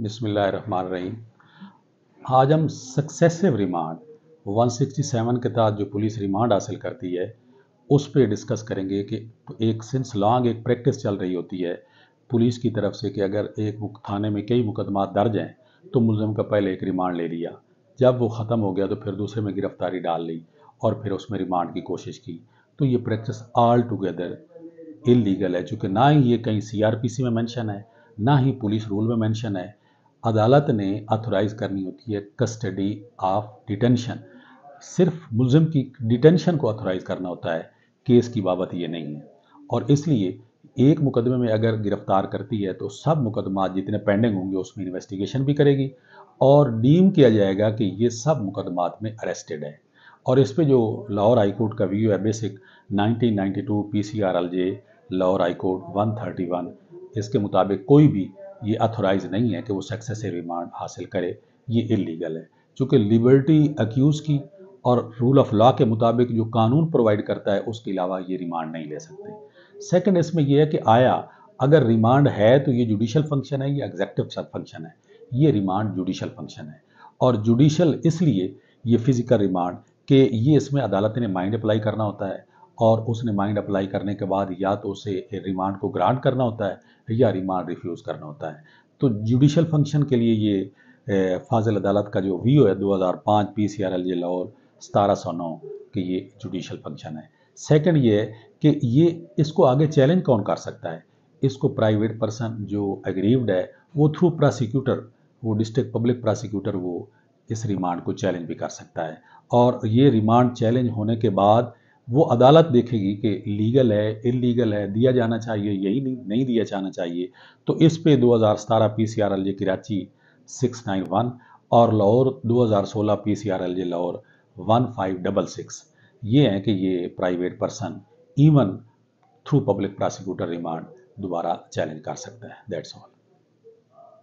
बिसमीम आज हम सक्सेसिव रिमांड 167 के तहत जो पुलिस रिमांड हासिल करती है उस पर डिस्कस करेंगे कि एक सिंस लॉन्ग एक प्रैक्टिस चल रही होती है पुलिस की तरफ से कि अगर एक थाने में कई मुकदमा दर्ज हैं तो मुलजम का पहले एक रिमांड ले लिया जब वो ख़त्म हो गया तो फिर दूसरे में गिरफ्तारी डाल ली और फिर उसमें रिमांड की कोशिश की तो ये प्रैक्टिस ऑल टुगेदर इलीगल है चूँकि ना ही ये कहीं सीआरपीसी में मेंशन है ना ही पुलिस रूल में मेंशन है अदालत ने अथोराइज करनी होती है कस्टडी ऑफ डिटेंशन सिर्फ मुलजम की डिटेंशन को अथोराइज करना होता है केस की बाबत ये नहीं है और इसलिए एक मुकदमे में अगर गिरफ्तार करती है तो सब मुकदमा जितने पेंडिंग होंगे उसमें इन्वेस्टिगेशन भी करेगी और डीम किया जाएगा कि ये सब मुकदमात में अरेस्टेड है और इस पर जो लाहौर हाई कोर्ट का व्यू है बेसिक 1992 जे लाहौर हाई कोर्ट 131 इसके मुताबिक कोई भी ये अथोराइज नहीं है कि वो सक्सेस रिमांड हासिल करे ये इलीगल है चूँकि लिबर्टी अक्यूज़ की और रूल ऑफ लॉ के मुताबिक जो कानून प्रोवाइड करता है उसके अलावा ये रिमांड नहीं ले सकते सेकंड इसमें यह है कि आया अगर रिमांड है तो ये जुडिशल फंक्शन है ये एग्जेक्टिव फंक्शन है ये रिमांड जुडिशल फंक्शन है और जुडिशल इसलिए ये फिज़िकल रिमांड कि ये इसमें अदालत ने माइंड अप्लाई करना होता है और उसने माइंड अप्लाई करने के बाद या तो उसे रिमांड को ग्रांट करना होता है या रिमांड रिफ्यूज़ करना होता है तो जुडिशल फंक्शन के लिए ये फाजिल अदालत का जो वी है 2005 P C R L J Lahore सतारह सौ नौ की ये जुडिशल फंक्शन है सेकेंड ये कि ये इसको आगे चैलेंज कौन कर सकता है इसको प्राइवेट पर्सन जो एग्रीव्ड है वो थ्रू प्रोसिक्यूटर वो डिस्ट्रिक्ट पब्लिक प्रोसिक्यूटर वो इस रिमांड को चैलेंज भी कर सकता है और ये रिमांड चैलेंज होने के बाद वो अदालत देखेगी कि लीगल है इलीगल है दिया जाना चाहिए यही नहीं नहीं दिया जाना चाहिए तो इस पे 2017 P C R L J Karachi six nine one और Lahore 2016 P C R L J Lahore one five double six ये हैं कि ये private person even through public prosecutor remand दोबारा चैलेंज कर सकता है दैट्स ऑल